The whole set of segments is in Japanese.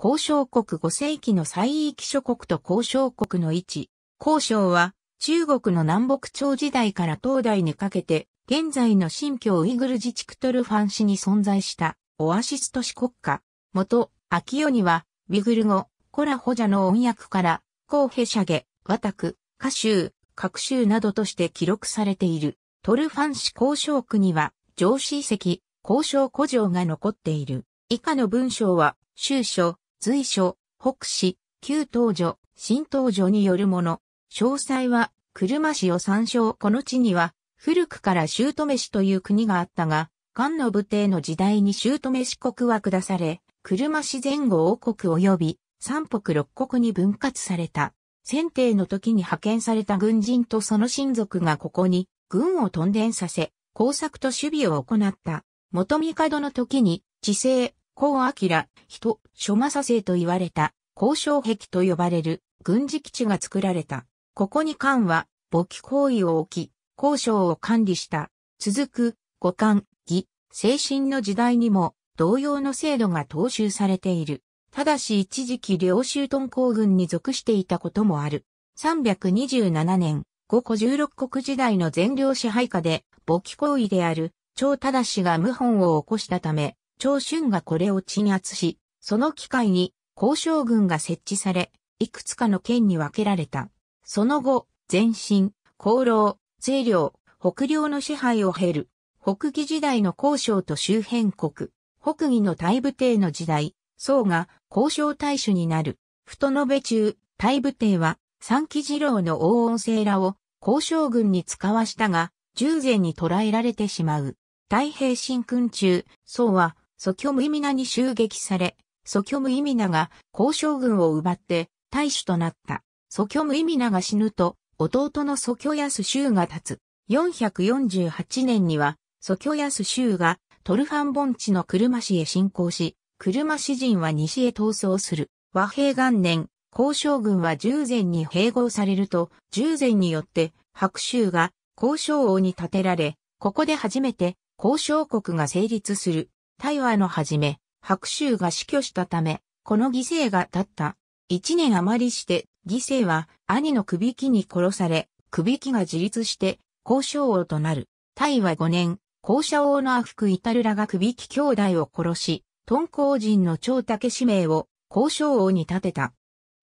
交渉国5世紀の西域諸国と交渉国の位置。交渉は中国の南北朝時代から東大にかけて、現在の新疆ウイグル自治区トルファン市に存在したオアシス都市国家。元、秋代には、ウイグル語、コラホジャの音訳から、コーヘシャゲ、ワタク、カシュー、ュウなどとして記録されている。トルファン市交渉区には、上司遺跡、交渉古城が残っている。以下の文章は、州書、随所、北市、旧東女、新東女によるもの。詳細は、車市を参照この地には、古くから姑市という国があったが、漢の武帝の時代に姑市国は下され、車市前後王国及び、三北六国に分割された。選定の時に派遣された軍人とその親族がここに、軍を屯田させ、工作と守備を行った。元帝の時に、地政、高明、人、諸正生と言われた、交渉壁と呼ばれる軍事基地が作られた。ここに漢は、簿記行為を置き、交渉を管理した。続く、五漢、義、精神の時代にも、同様の制度が踏襲されている。ただし一時期領州屯公軍に属していたこともある。327年、五個十六国時代の全領支配下で、簿記行為である、張忠が謀反を起こしたため、長春がこれを鎮圧し、その機会に交渉軍が設置され、いくつかの県に分けられた。その後、前進、功労、税領、北領の支配を経る。北魏時代の交渉と周辺国、北魏の大部帝の時代、宋が交渉大使になる。太述部中、大部帝は三期次郎の王音星らを交渉軍に使わしたが、従前に捕らえられてしまう。太平新君中、宋はソキョムイミナに襲撃され、ソキョムイミナが交渉軍を奪って大使となった。ソキョムイミナが死ぬと、弟のソキョヤス州が立つ。448年には、ソキョヤス州がトルファン盆地の車市へ侵攻し、車市人は西へ逃走する。和平元年、交渉軍は従前に併合されると、従前によって白州が交渉王に立てられ、ここで初めて交渉国が成立する。台湾の初め、白州が死去したため、この犠牲が立った。一年余りして、犠牲は兄の首輝に殺され、首輝が自立して、交渉王となる。台湾五年、交渉王の阿福イタルラが首輝兄弟を殺し、敦煌人の長竹氏名を交渉王に立てた。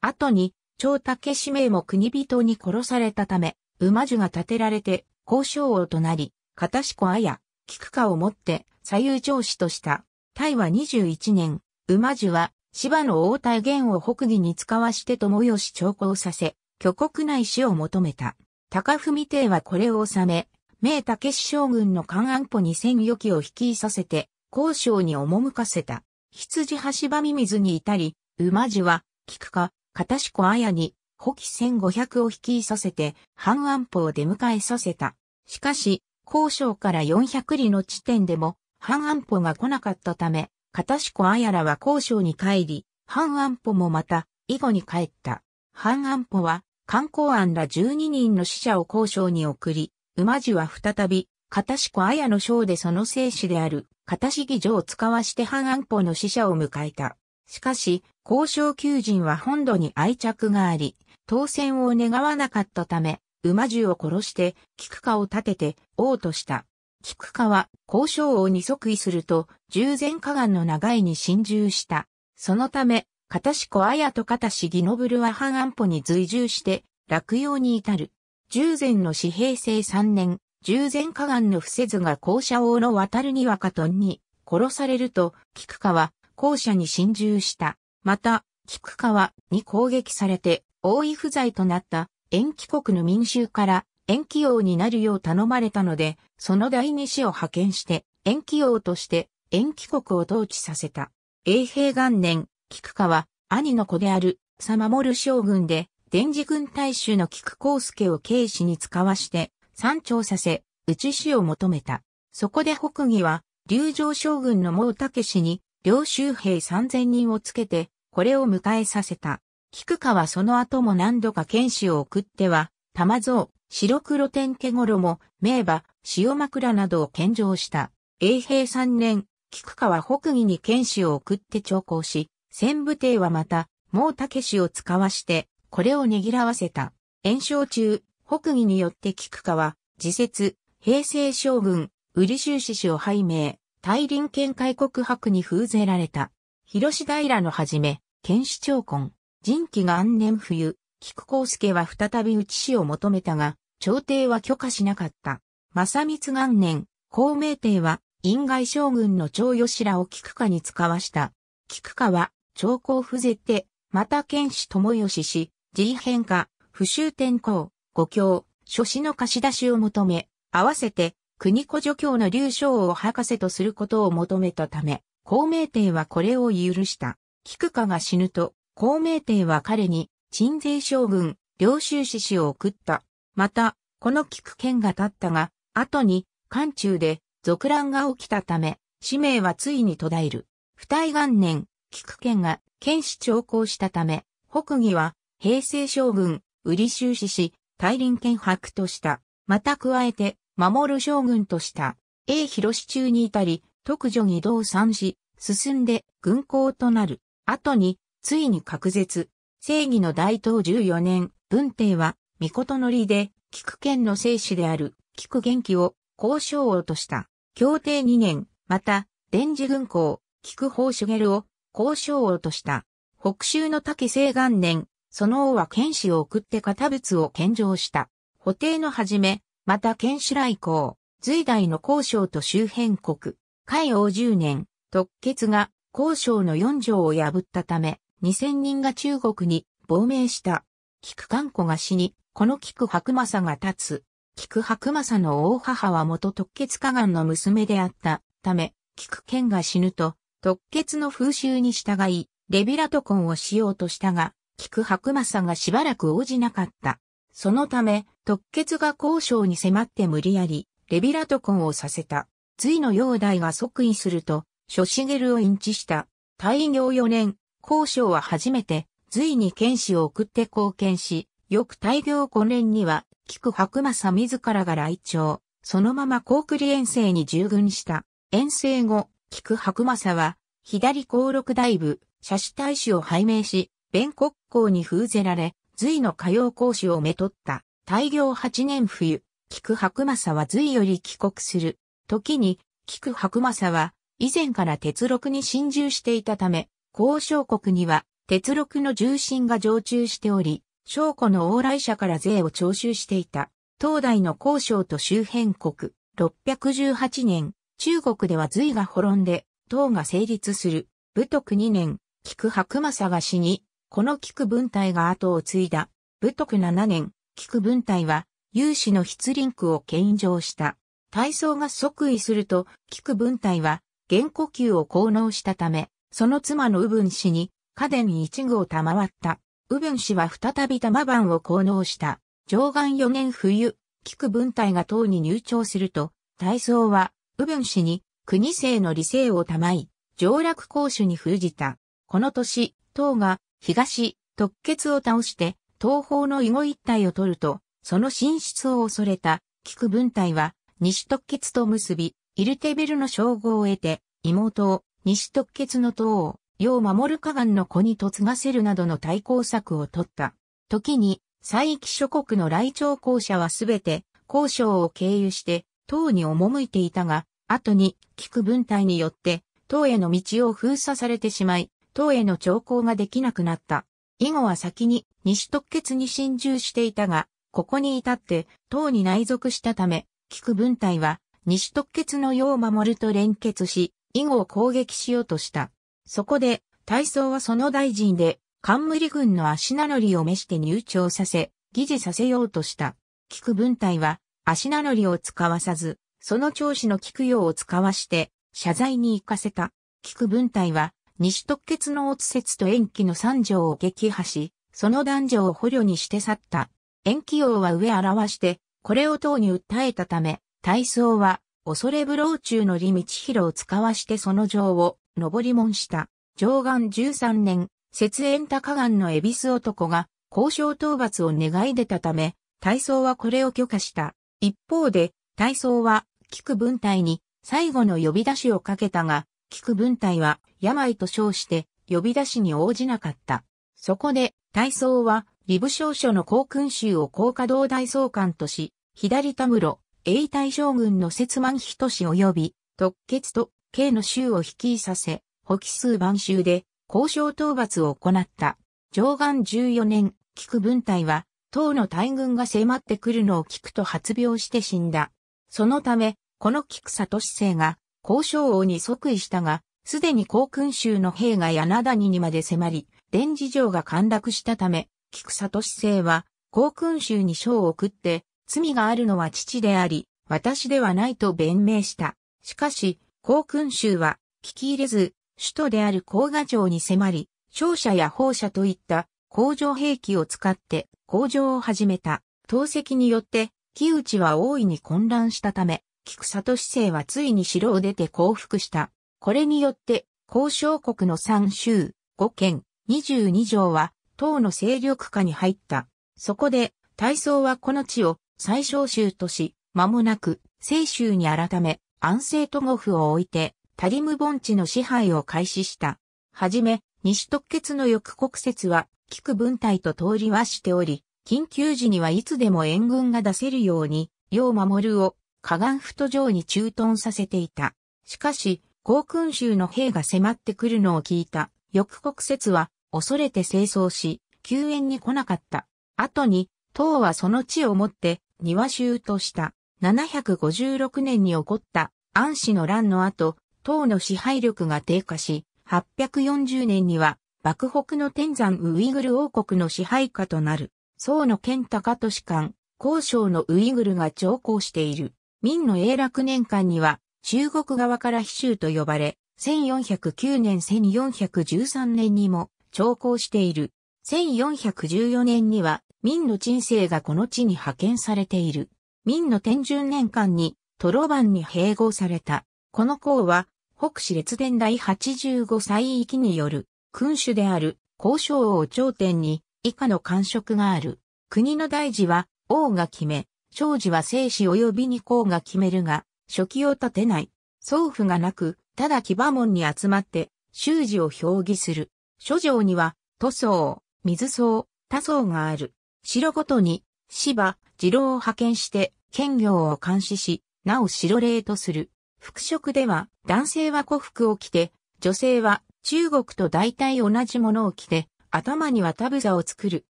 後に、長竹氏名も国人に殺されたため、馬樹が立てられて、交渉王となり、片子子綾、菊花をもって左右上司とした。大和21年、馬樹は芝の大体元を北義に使わして友吉調校させ、巨国内死を求めた。高文帝はこれを収め、明武将軍の関安保に千余機を引きさせて、交渉に赴かせた。羊橋場ミ水に至り、馬樹は、菊か、片志子綾に、補機千五百を引きさせて、半安保を出迎えさせた。しかし、交渉から400里の地点でも、反安保が来なかったため、片子綾らは交渉に帰り、反安保もまた、以後に帰った。反安保は、観光案ら12人の死者を交渉に送り、馬地は再び、片子綾の将でその生死である、片志議城を使わして反安保の死者を迎えた。しかし、交渉求人は本土に愛着があり、当選を願わなかったため、馬獣を殺して、菊花を立てて、王とした。菊花は、交渉王に即位すると、従前河岸の長いに侵入した。そのため、片志子綾と片志義信は半安保に随従して、落葉に至る。従前の四平成三年、従前河岸の伏せずが校舎王の渡るに若とんに殺されると、菊花は校舎に侵入した。また、菊花はに攻撃されて、王位不在となった延期国の民衆から延期王になるよう頼まれたので、その第二子を派遣して、延期王として延期国を統治させた。永平元年、菊川は兄の子である、佐守将軍で、伝磁軍大衆の菊光介を慶視に使わして、山頂させ、内死を求めた。そこで北魏は、竜城将軍の毛武氏に、領州兵3000人をつけて、これを迎えさせた。菊川はその後も何度か剣士を送っては、玉像、白黒天毛衣、名馬、塩枕などを献上した。永平三年、菊川北義に剣士を送って徴行し、千部帝はまた、毛武氏を使わして、これをねぎらわせた。炎症中、北義によって菊川、自説、平成将軍、瓜州氏氏を拝命、大輪県開国博に封ぜられた。広志平のはじめ、剣士長婚。仁気元年冬、菊光介は再び内氏を求めたが、朝廷は許可しなかった。正光元年、孔明帝は、院外将軍の長吉らを菊家に使わした。菊家は、長江不絶て、また剣士友し自人変化、不修天皇、五教、諸子の貸し出しを求め、合わせて、国子助教の劉将を博士とすることを求めたため、孔明帝はこれを許した。菊花が死ぬと、孔明帝は彼に、鎮西将軍、領収志士を送った。また、この菊剣が立ったが、後に、漢中で、続乱が起きたため、使命はついに途絶える。不退元年、菊剣が、剣士長考したため、北魏は、平成将軍、売収志士、大輪剣白とした。また加えて、守る将軍とした。英広市中に至り、特助に同参し、進んで、軍港となる。後に、ついに隔絶。正義の大東14年、文帝は、御事のりで、菊県の聖死である、菊元気を、交渉王とした。協定2年、また、電磁軍校、菊宝ゲルを、交渉王とした。北州の竹西元年、その王は剣士を送って堅物を献上した。補定の始め、また剣士来校、隋代の交渉と周辺国、海王10年、特決が交渉の4条を破ったため、2000人が中国に亡命した。菊観子が死に、この菊白政が立つ。菊白政の大母は元特血家岩の娘であったため、菊剣が死ぬと、特血の風習に従い、レビラト婚をしようとしたが、菊白政がしばらく応じなかった。そのため、特血が交渉に迫って無理やり、レビラト婚をさせた。隋の煬帝が即位すると、諸茂を隠置した。大業4年、交渉は初めて、隋に剣士を送って貢献し、翌大行五年には、菊白政自らが来庁、そのまま高栗遠征に従軍した。遠征後、菊白政は、左高六大部、斜視大使を拝命し、弁国公に封ぜられ、隋の歌謡講師をめとった。大行8年冬、菊白政は隋より帰国する。時に、菊白政は、以前から鉄六に侵入していたため、交渉国には、鉄録の重心が常駐しており、証拠の往来者から税を徴収していた。東大の交渉と周辺国、618年、中国では隋が滅んで、唐が成立する。武徳2年、菊白政が死に、この菊文体が後を継いだ。武徳7年、菊文体は、有志の筆輪区を献上した。体操が即位すると、菊文体は、原呼吸を効能したため、その妻の右文氏に家電一具を賜った。右文氏は再び玉番を奉納した。上岸四年冬、菊文隊が党に入庁すると、大僧は右文氏に国政の理性を賜い、上洛公主に封じた。この年、党が東、特決を倒して、東方の囲碁一帯を取ると、その進出を恐れた、菊文隊は、西特決と結び、イルテベルの称号を得て、妹を西突厥の党を、要守る河岸の子に嫁がせるなどの対抗策を取った。時に、西域諸国の来朝公社はすべて、交渉を経由して、党に赴いていたが、後に、菊文隊によって、党への道を封鎖されてしまい、党への兆候ができなくなった。以後は先に西特決に侵入していたが、ここに至って党に内属したため、菊文隊は西特決の世を守ると連結し、以後攻撃しようとした。そこで、大操はその大臣で、冠軍の足名乗りを召して入庁させ、疑似させようとした。菊文隊は、足名乗りを使わさず、その調子の菊陽を使わして、謝罪に行かせた。菊文隊は、西特決の乙説と延期の三条を撃破し、その男女を捕虜にして去った。延期王は上表して、これを党に訴えたため、大操は、恐れブロ中の李道広を使わしてその城を、上り門した。上岸13年、節縁高岸の恵比寿男が、交渉討伐を願い出たため、大僧はこれを許可した。一方で、大僧は、菊文隊に、最後の呼び出しをかけたが、菊文隊は、病と称して、呼び出しに応じなかった。そこで、大僧は、リブ少書の高君衆を高華道大僧官とし、左田室、永代将軍の節満人志及び、特決と、慶の衆を率いさせ、補機数万衆で、交渉討伐を行った。上岸14年、菊文隊は、唐の大軍が迫ってくるのを聞くと発病して死んだ。そのため、この菊里市政が、交渉王に即位したが、すでに高空衆の兵が柳谷にまで迫り、伝次城が陥落したため、菊里市政は、高空衆に賞を送って、罪があるのは父であり、私ではないと弁明した。しかし、高君衆は、聞き入れず、首都である高賀城に迫り、勝者や砲者といった工場兵器を使って工場を始めた。投石によって、木内は大いに混乱したため、菊里市政はついに城を出て降伏した。これによって、交渉国の三州、五県、二十二条は、党の勢力下に入った。そこで、大層はこの地を最小州とし、間もなく、西州に改め、安政都護府を置いて、タリム盆地の支配を開始した。はじめ、西特決の翼国説は、菊文隊と通りはしており、緊急時にはいつでも援軍が出せるように、要守るを、河岸太城に駐屯させていた。しかし、航空州の兵が迫ってくるのを聞いた、翼国説は、恐れて清掃し、救援に来なかった。後に、唐はその地をもって、庭衆とした。756年に起こった安氏の乱の後、唐の支配力が低下し、840年には幕北の天山ウイグル王国の支配下となる、宋の健高都市間、交渉のウイグルが長行している。明の永楽年間には、中国側から非州と呼ばれ、1409年1413年にも長行している。1414年には、民の人生がこの地に派遣されている。民の天順年間に、トロバンに併合された。この公は、北市列伝第85歳域による、君主である、交渉王頂点に、以下の官職がある。国の大事は、王が決め、長事は生死及びに公が決めるが、初期を立てない。宗父がなく、ただ牙門に集まって、修士を表議する。諸城には、塗装、水層、多層がある。城ごとに、芝、次郎を派遣して、兼業を監視し、なお白霊とする。服飾では、男性は古服を着て、女性は中国と大体同じものを着て、頭にはタブザを作る。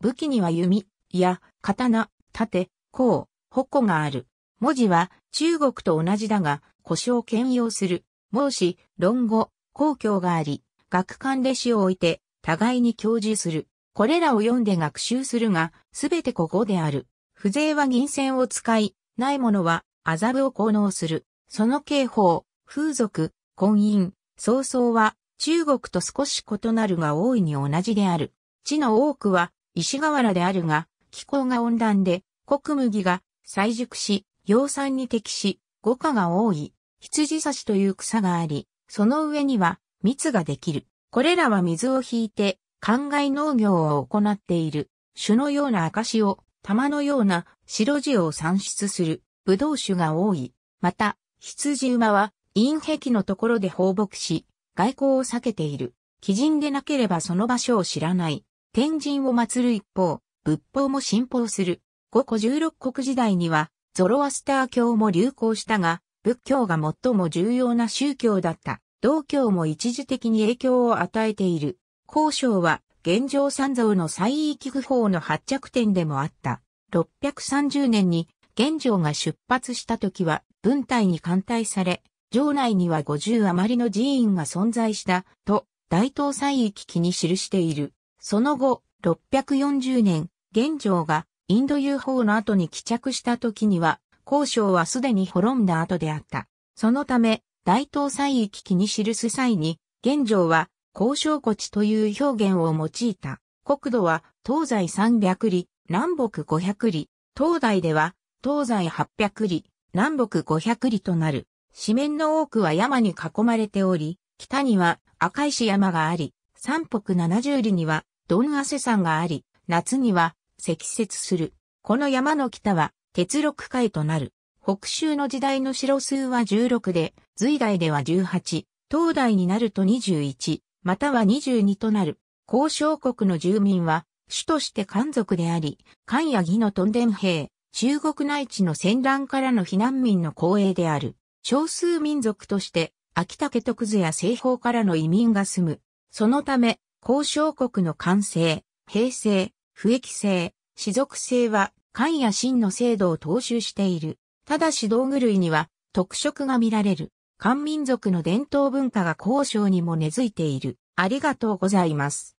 武器には弓、や、刀、盾、甲、矛がある。文字は中国と同じだが、故障兼用する。孟子、論語、公共があり、学官弟子を置いて、互いに教授する。これらを読んで学習するが、すべてここである。風情は銀線を使い、ないものは麻布を効能する。その刑法、風俗、婚姻、早々は中国と少し異なるが大いに同じである。地の多くは石河原であるが、気候が温暖で、穀麦が再熟し、養蚕に適し、五化が多い、羊刺しという草があり、その上には蜜ができる。これらは水を引いて灌漑農業を行っている、種のような証を、玉のような白地を産出する、ブド種が多い。また、羊馬は、陰壁のところで放牧し、外交を避けている。鬼人でなければその場所を知らない。天神を祀る一方、仏法も信奉する。五古十六国時代には、ゾロアスター教も流行したが、仏教が最も重要な宗教だった。道教も一時的に影響を与えている。交渉は現状三蔵の西域具法の発着点でもあった。630年に現状が出発した時は軍隊に艦隊され、城内には50余りの寺院が存在したと大東西域記に記している。その後、640年、現状がインド遊法の後に帰着した時には、交渉はすでに滅んだ後であった。そのため、大東西域記に記す際に、現状は交渉古地という表現を用いた。国土は東西300里、南北500里、東大では東西800里、南北500里となる。四面の多くは山に囲まれており、北には赤石山があり、山北70里にはドンアセ山があり、夏には積雪する。この山の北は鉄六海となる。北州の時代の城数は16で、隋代では18、東大になると21、または22となる、交渉国の住民は、主として漢族であり、漢や義のトンデン兵、中国内地の戦乱からの避難民の光栄である。少数民族として、秋竹徳津図や西方からの移民が住む。そのため、交渉国の完成、平成、不益性、士族性は、漢や秦の制度を踏襲している。ただし道具類には、特色が見られる。漢民族の伝統文化が交渉にも根付いている。ありがとうございます。